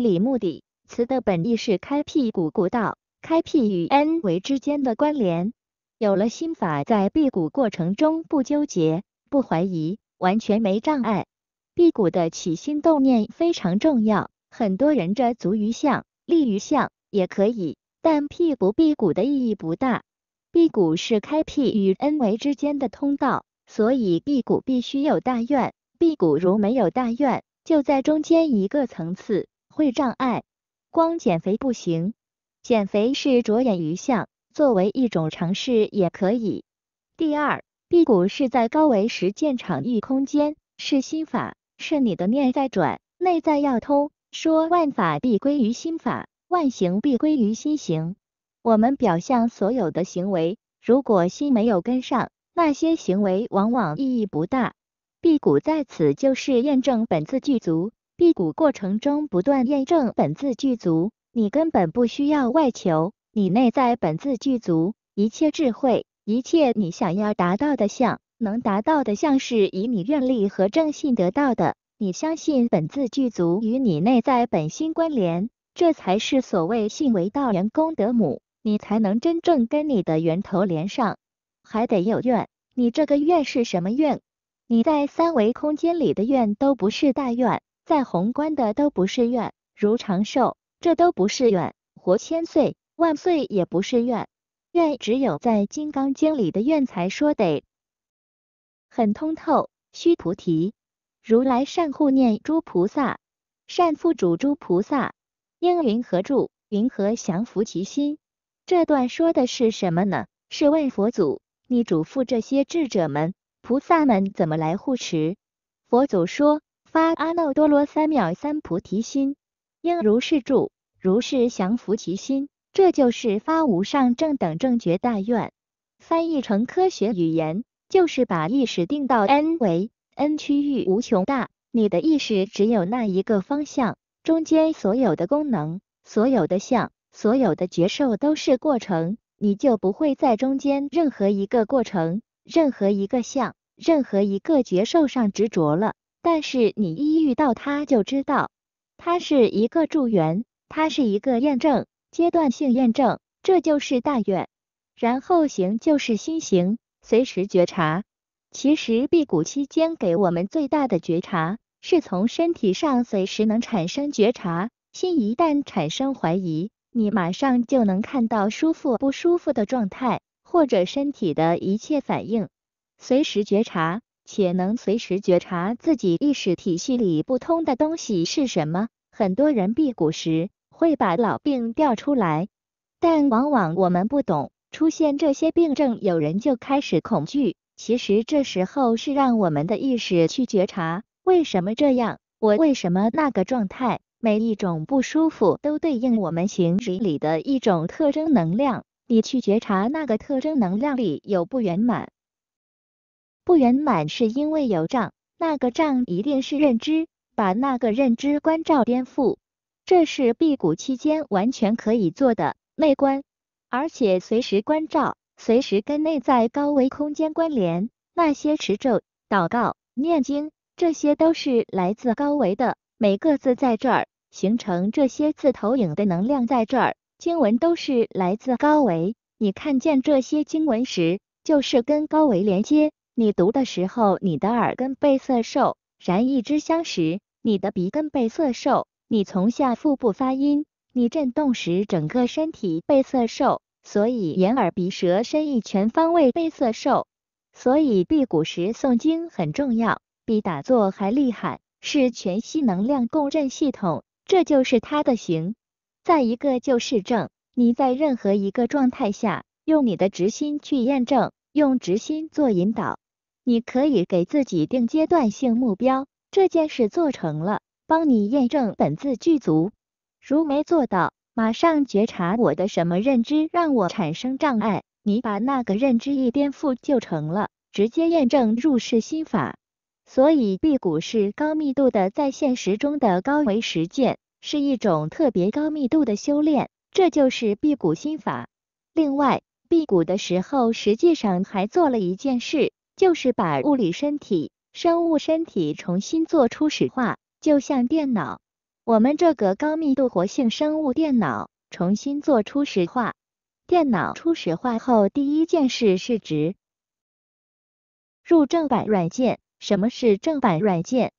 理目的词的本意是开辟古古道，开辟与 N 维之间的关联。有了心法，在辟谷过程中不纠结、不怀疑，完全没障碍。辟谷的起心动念非常重要。很多人着足于相，立于相，也可以，但辟不辟谷的意义不大。辟谷是开辟与 N 维之间的通道，所以辟谷必须有大愿。辟谷如没有大愿，就在中间一个层次。会障碍，光减肥不行，减肥是着眼于相，作为一种尝试也可以。第二，辟谷是在高维实践场域空间，是心法，是你的念在转，内在要通，说万法必归于心法，万行必归于心行。我们表象所有的行为，如果心没有跟上，那些行为往往意义不大。辟谷在此就是验证本自具足。辟谷过程中不断验证本自具足，你根本不需要外求，你内在本自具足。一切智慧，一切你想要达到的相，能达到的相，是以你愿力和正信得到的。你相信本自具足与你内在本心关联，这才是所谓信为道人功德母，你才能真正跟你的源头连上。还得有愿，你这个愿是什么愿？你在三维空间里的愿都不是大愿。在宏观的都不是愿，如长寿，这都不是愿；活千岁、万岁也不是愿。愿只有在金刚经里的愿才说得很通透。须菩提，如来善护念诸菩萨，善付嘱诸菩萨，应云何住，云何降伏其心？这段说的是什么呢？是问佛祖，你嘱咐这些智者们、菩萨们怎么来护持？佛祖说。发阿耨多罗三藐三菩提心，应如是住，如是降伏其心。这就是发无上正等正觉大愿。翻译成科学语言，就是把意识定到 n 为 n 区域无穷大。你的意识只有那一个方向，中间所有的功能、所有的相、所有的觉受都是过程，你就不会在中间任何一个过程、任何一个相、任何一个觉受上执着了。但是你一遇到他，就知道他是一个助缘，他是一个验证，阶段性验证，这就是大愿。然后行就是心行，随时觉察。其实辟谷期间给我们最大的觉察，是从身体上随时能产生觉察，心一旦产生怀疑，你马上就能看到舒服不舒服的状态，或者身体的一切反应，随时觉察。且能随时觉察自己意识体系里不通的东西是什么。很多人辟谷时会把老病调出来，但往往我们不懂，出现这些病症，有人就开始恐惧。其实这时候是让我们的意识去觉察，为什么这样？我为什么那个状态？每一种不舒服都对应我们行式里的一种特征能量，你去觉察那个特征能量里有不圆满。不圆满是因为有障，那个障一定是认知，把那个认知关照颠覆，这是辟谷期间完全可以做的内观，而且随时关照，随时跟内在高维空间关联。那些持咒、祷告、念经，这些都是来自高维的，每个字在这儿形成这些字投影的能量在这儿，经文都是来自高维，你看见这些经文时，就是跟高维连接。你读的时候，你的耳根被色受；燃一支香时，你的鼻根被色受；你从下腹部发音，你震动时，整个身体被色受。所以眼、耳、鼻、舌、身意全方位被色受。所以辟谷时诵经很重要，比打坐还厉害，是全息能量共振系统，这就是它的形。再一个就是正，你在任何一个状态下，用你的直心去验证，用直心做引导。你可以给自己定阶段性目标，这件事做成了，帮你验证本自具足。如没做到，马上觉察我的什么认知让我产生障碍，你把那个认知一颠覆就成了，直接验证入世心法。所以辟谷是高密度的，在现实中的高维实践，是一种特别高密度的修炼，这就是辟谷心法。另外，辟谷的时候实际上还做了一件事。就是把物理身体、生物身体重新做初始化，就像电脑，我们这个高密度活性生物电脑重新做初始化。电脑初始化后第一件事是值入正版软件。什么是正版软件？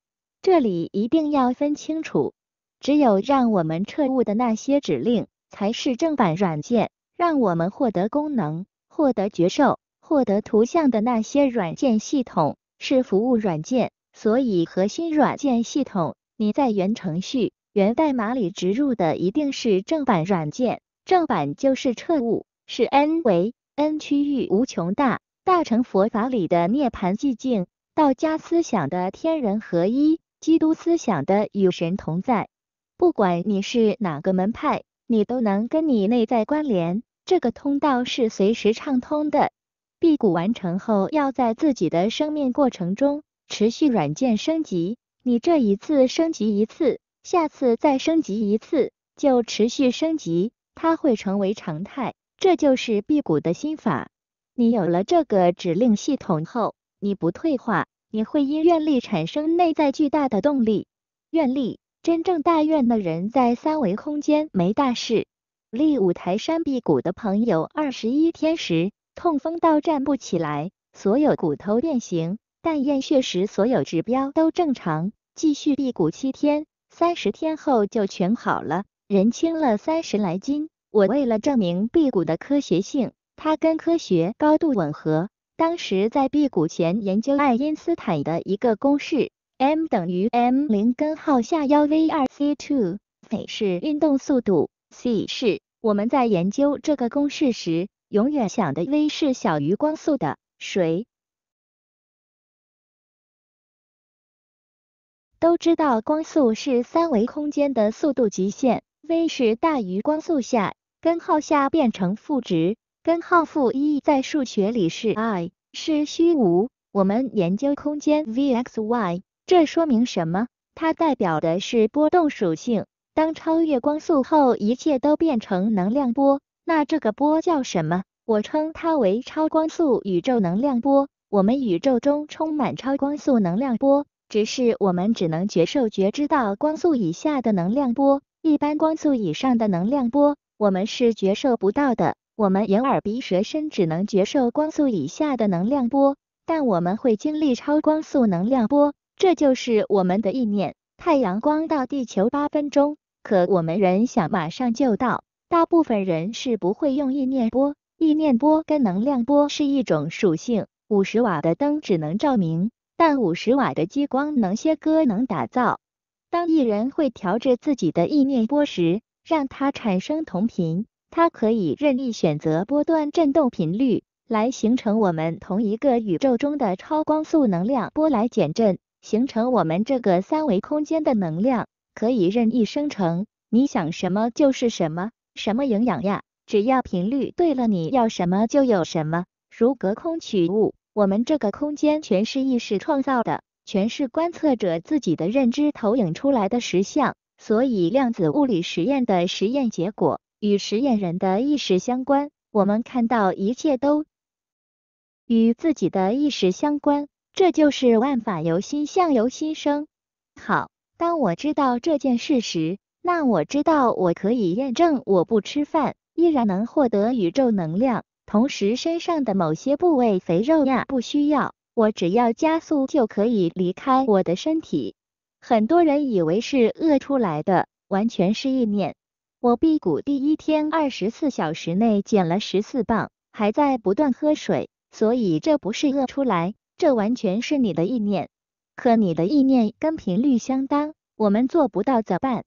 这里一定要分清楚，只有让我们彻悟的那些指令才是正版软件，让我们获得功能、获得角受。获得图像的那些软件系统是服务软件，所以核心软件系统你在源程序、源代码里植入的一定是正版软件。正版就是彻悟，是 n 为 n 区域无穷大，大乘佛法里的涅槃寂静，道家思想的天人合一，基督思想的与神同在。不管你是哪个门派，你都能跟你内在关联，这个通道是随时畅通的。辟谷完成后，要在自己的生命过程中持续软件升级。你这一次升级一次，下次再升级一次，就持续升级，它会成为常态。这就是辟谷的心法。你有了这个指令系统后，你不退化，你会因愿力产生内在巨大的动力。愿力，真正大愿的人在三维空间没大事。立五台山辟谷的朋友，二十一天时。痛风到站不起来，所有骨头变形，但验血时所有指标都正常。继续辟谷七天，三十天后就全好了，人轻了三十来斤。我为了证明辟谷的科学性，它跟科学高度吻合。当时在辟谷前研究爱因斯坦的一个公式，m 等于 m 零根号下幺 v 二 c two，v 是运动速度，c 是我们在研究这个公式时。永远想的 v 是小于光速的，谁都知道光速是三维空间的速度极限，v 是大于光速下，根号下变成负值，根号负一在数学里是 i，是虚无。我们研究空间 v x y，这说明什么？它代表的是波动属性。当超越光速后，一切都变成能量波。那这个波叫什么？我称它为超光速宇宙能量波。我们宇宙中充满超光速能量波，只是我们只能觉受觉知到光速以下的能量波，一般光速以上的能量波我们是觉受不到的。我们眼耳鼻舌身只能觉受光速以下的能量波，但我们会经历超光速能量波，这就是我们的意念。太阳光到地球八分钟，可我们人想马上就到。大部分人是不会用意念波，意念波跟能量波是一种属性。五十瓦的灯只能照明，但五十瓦的激光能切割、能打造。当一人会调制自己的意念波时，让它产生同频，它可以任意选择波段、振动频率，来形成我们同一个宇宙中的超光速能量波来减震，形成我们这个三维空间的能量可以任意生成，你想什么就是什么。什么营养呀？只要频率对了，你要什么就有什么，如隔空取物。我们这个空间全是意识创造的，全是观测者自己的认知投影出来的实像，所以量子物理实验的实验结果与实验人的意识相关。我们看到一切都与自己的意识相关，这就是万法由心，相由心生。好，当我知道这件事时。那我知道，我可以验证，我不吃饭依然能获得宇宙能量，同时身上的某些部位肥肉呀不需要，我只要加速就可以离开我的身体。很多人以为是饿出来的，完全是意念。我辟谷第一天二十四小时内减了十四磅，还在不断喝水，所以这不是饿出来，这完全是你的意念。可你的意念跟频率相当，我们做不到怎么办？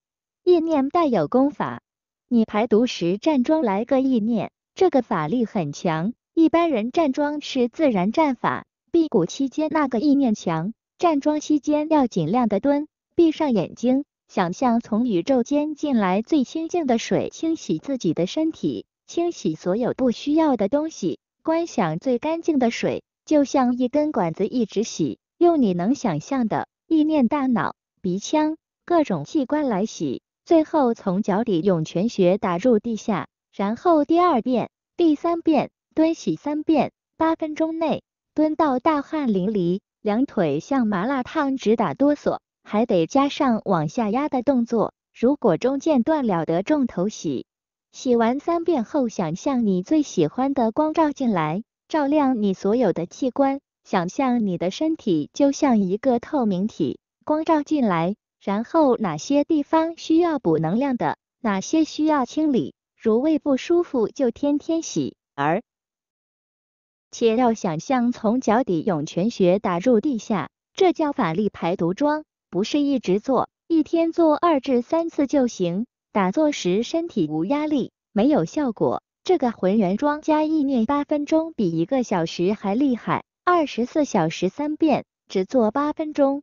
意念带有功法，你排毒时站桩来个意念，这个法力很强。一般人站桩是自然站法，辟谷期间那个意念强，站桩期间要尽量的蹲，闭上眼睛，想象从宇宙间进来最清净的水，清洗自己的身体，清洗所有不需要的东西，观想最干净的水，就像一根管子一直洗，用你能想象的意念、大脑、鼻腔、各种器官来洗。最后从脚底涌泉穴打入地下，然后第二遍、第三遍蹲洗三遍，八分钟内蹲到大汗淋漓，两腿像麻辣烫直打哆嗦，还得加上往下压的动作。如果中间断了的重头洗，洗完三遍后想象你最喜欢的光照进来，照亮你所有的器官，想象你的身体就像一个透明体，光照进来。然后哪些地方需要补能量的，哪些需要清理，如胃不舒服就天天洗儿，且要想象从脚底涌泉穴打入地下，这叫法力排毒桩，不是一直做，一天做二至三次就行。打坐时身体无压力，没有效果，这个浑元桩加意念八分钟比一个小时还厉害，二十四小时三遍，只做八分钟。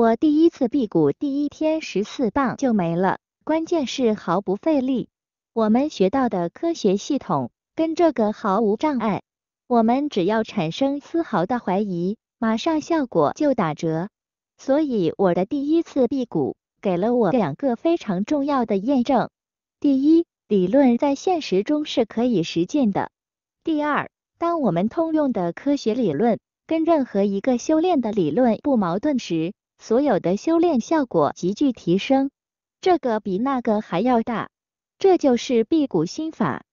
我第一次辟谷第一天十四磅就没了，关键是毫不费力。我们学到的科学系统跟这个毫无障碍。我们只要产生丝毫的怀疑，马上效果就打折。所以我的第一次辟谷给了我两个非常重要的验证：第一，理论在现实中是可以实践的；第二，当我们通用的科学理论跟任何一个修炼的理论不矛盾时，所有的修炼效果急剧提升，这个比那个还要大。这就是辟谷心法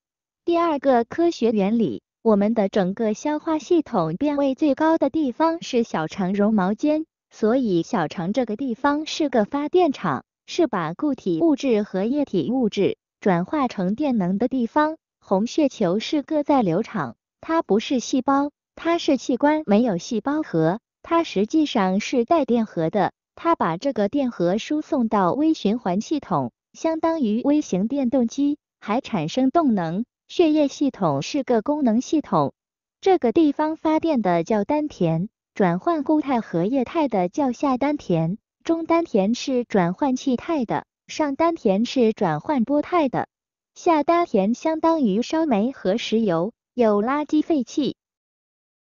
第二个科学原理。我们的整个消化系统，变位最高的地方是小肠绒毛间，所以小肠这个地方是个发电厂，是把固体物质和液体物质转化成电能的地方。红血球是个在流场，它不是细胞，它是器官，没有细胞核。它实际上是带电荷的，它把这个电荷输送到微循环系统，相当于微型电动机，还产生动能。血液系统是个功能系统，这个地方发电的叫丹田，转换固态和液态的叫下丹田，中丹田是转换气态的，上丹田是转换波态的。下丹田相当于烧煤和石油，有垃圾废气。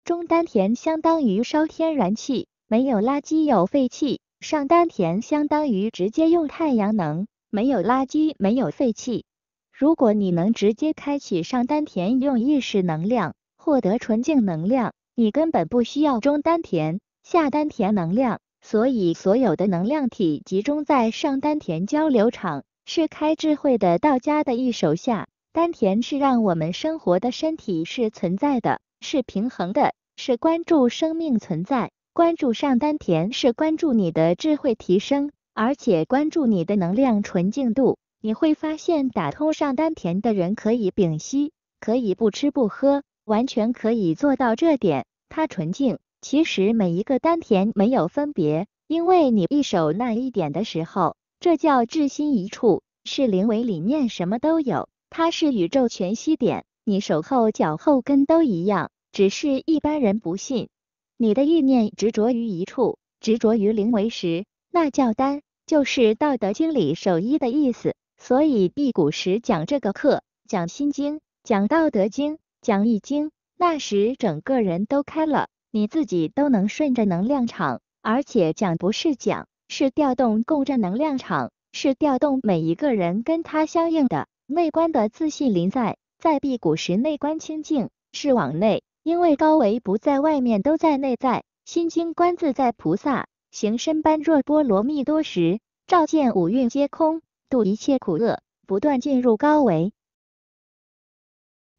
中丹田相当于烧天然气，没有垃圾，有废气。上丹田相当于直接用太阳能，没有垃圾，没有废气。如果你能直接开启上丹田，用意识能量获得纯净能量，你根本不需要中丹田、下丹田能量。所以，所有的能量体集中在上丹田交流场，是开智慧的道家的一手下丹田，是让我们生活的身体是存在的。是平衡的，是关注生命存在，关注上丹田，是关注你的智慧提升，而且关注你的能量纯净度。你会发现，打通上丹田的人可以屏息，可以不吃不喝，完全可以做到这点。它纯净。其实每一个丹田没有分别，因为你一手那一点的时候，这叫至心一处，是灵为里面什么都有，它是宇宙全息点。你守后脚后跟都一样，只是一般人不信。你的意念执着于一处，执着于灵为时，那叫丹，就是《道德经》里守一的意思。所以辟谷时讲这个课，讲心经，讲道德经，讲易经，那时整个人都开了，你自己都能顺着能量场，而且讲不是讲，是调动共振能量场，是调动每一个人跟他相应的内观的自信临在。在辟谷时内观清净是往内，因为高维不在外面，都在内在。心经观自在菩萨行深般若波罗蜜多时，照见五蕴皆空，度一切苦厄，不断进入高维。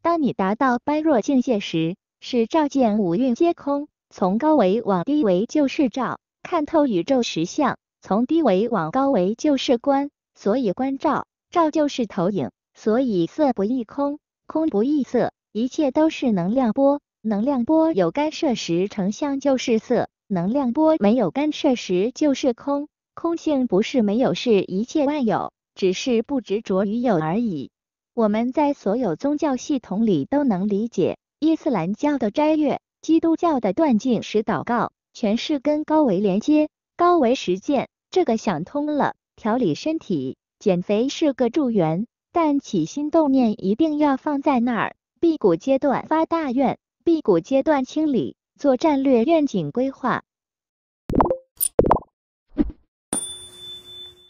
当你达到般若境界时，是照见五蕴皆空。从高维往低维就是照，看透宇宙实相；从低维往高维就是观，所以观照，照就是投影，所以色不异空。空不异色，一切都是能量波。能量波有干涉时，成像就是色；能量波没有干涉时，就是空。空性不是没有，是一切万有，只是不执着于有而已。我们在所有宗教系统里都能理解，伊斯兰教的斋月、基督教的断经时祷告，全是跟高维连接、高维实践。这个想通了，调理身体、减肥是个助缘。但起心动念一定要放在那儿。辟谷阶段发大愿，辟谷阶段清理，做战略愿景规划。